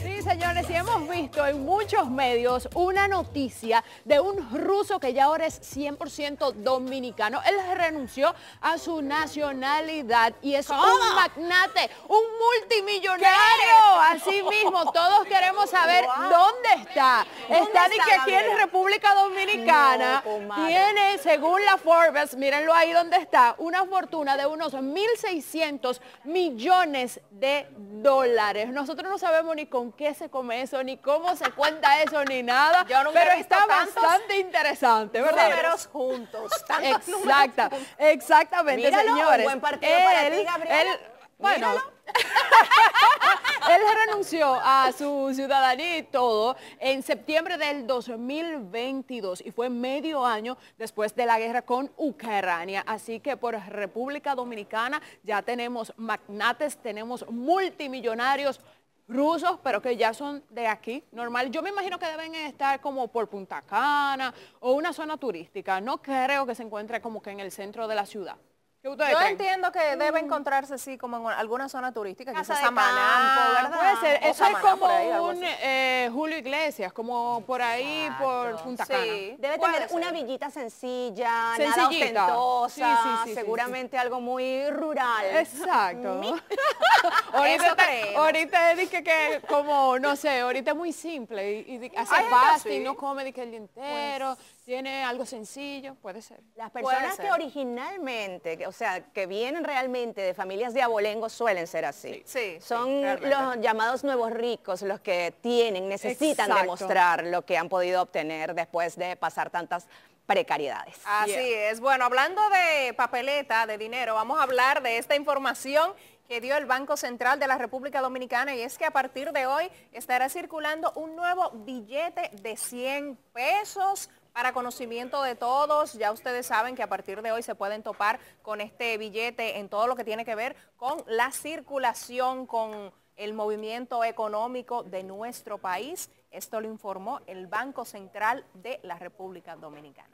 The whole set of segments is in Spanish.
Sí, señores, y hemos visto en muchos medios una noticia de un ruso que ya ahora es 100% dominicano. Él renunció a su nacionalidad y es un magnate, un multimillonario. Así todos queremos saber dónde está. está ni que aquí en República Dominicana tiene, según la Forbes, mírenlo ahí donde está, una fortuna de unos 1.600 millones de dólares. Nosotros no sabemos ni con qué se come eso, ni cómo se cuenta eso, ni nada. pero está bastante interesante, ¿verdad? juntos. Exacta, exactamente, Míralo, señores. Buen partido para ti, bueno, Él renunció a su ciudadanía y todo en septiembre del 2022 y fue medio año después de la guerra con Ucrania. Así que por República Dominicana ya tenemos magnates, tenemos multimillonarios rusos, pero que ya son de aquí, normal. Yo me imagino que deben estar como por Punta Cana o una zona turística. No creo que se encuentre como que en el centro de la ciudad. Yo entiendo que debe mm. encontrarse así como en alguna zona turística, que se Samaná, ¿verdad? Puede ser, eso es como un eh, Julio Iglesias, como por ahí, por Punta Cana. Debe tener una villita sencilla, nada ostentosa, seguramente algo muy rural. Exacto. ahorita, ahorita dije que como, no sé, ahorita es muy simple, y, y hace pasta y no come el día entero, pues. tiene algo sencillo, puede ser. Las personas que originalmente, o sea, que vienen realmente de familias de abolengo suelen ser así. Son los llamados nuevos ricos los que tienen, necesitan demostrar lo que han podido obtener después de pasar tantas precariedades. Así es. Bueno, hablando de papeleta, de dinero, vamos a hablar de esta información que dio el Banco Central de la República Dominicana y es que a partir de hoy estará circulando un nuevo billete de 100 pesos para conocimiento de todos. Ya ustedes saben que a partir de hoy se pueden topar con este billete en todo lo que tiene que ver con la circulación, con el movimiento económico de nuestro país. Esto lo informó el Banco Central de la República Dominicana.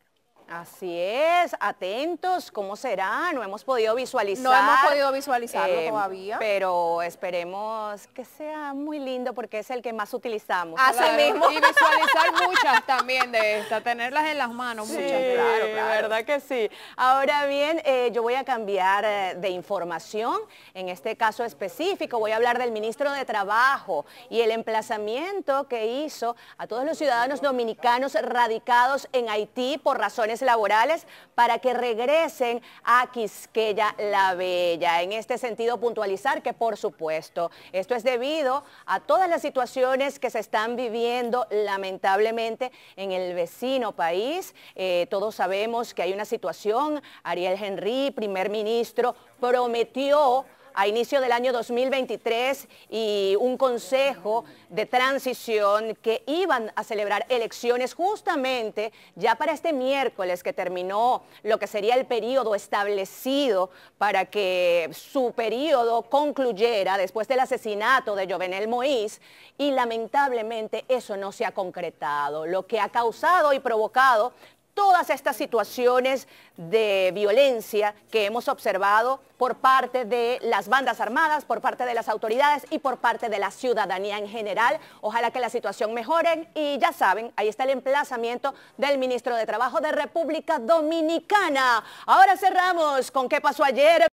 Así es, atentos, ¿cómo será? No hemos podido visualizar. No hemos podido visualizarlo eh, todavía. Pero esperemos que sea muy lindo porque es el que más utilizamos. Así Y visualizar muchas también de estas, tenerlas en las manos muchas. Claro, la verdad que sí. Ahora bien, eh, yo voy a cambiar eh, de información, en este caso específico, voy a hablar del ministro de Trabajo y el emplazamiento que hizo a todos los ciudadanos dominicanos radicados en Haití por razones laborales para que regresen a Quisqueya la Bella. En este sentido, puntualizar que, por supuesto, esto es debido a todas las situaciones que se están viviendo lamentablemente en el vecino país. Eh, todos sabemos que hay una situación, Ariel Henry, primer ministro, prometió a inicio del año 2023 y un consejo de transición que iban a celebrar elecciones justamente ya para este miércoles que terminó lo que sería el periodo establecido para que su periodo concluyera después del asesinato de Jovenel Moïse y lamentablemente eso no se ha concretado, lo que ha causado y provocado todas estas situaciones de violencia que hemos observado por parte de las bandas armadas, por parte de las autoridades y por parte de la ciudadanía en general. Ojalá que la situación mejore y ya saben, ahí está el emplazamiento del ministro de Trabajo de República Dominicana. Ahora cerramos con qué pasó ayer.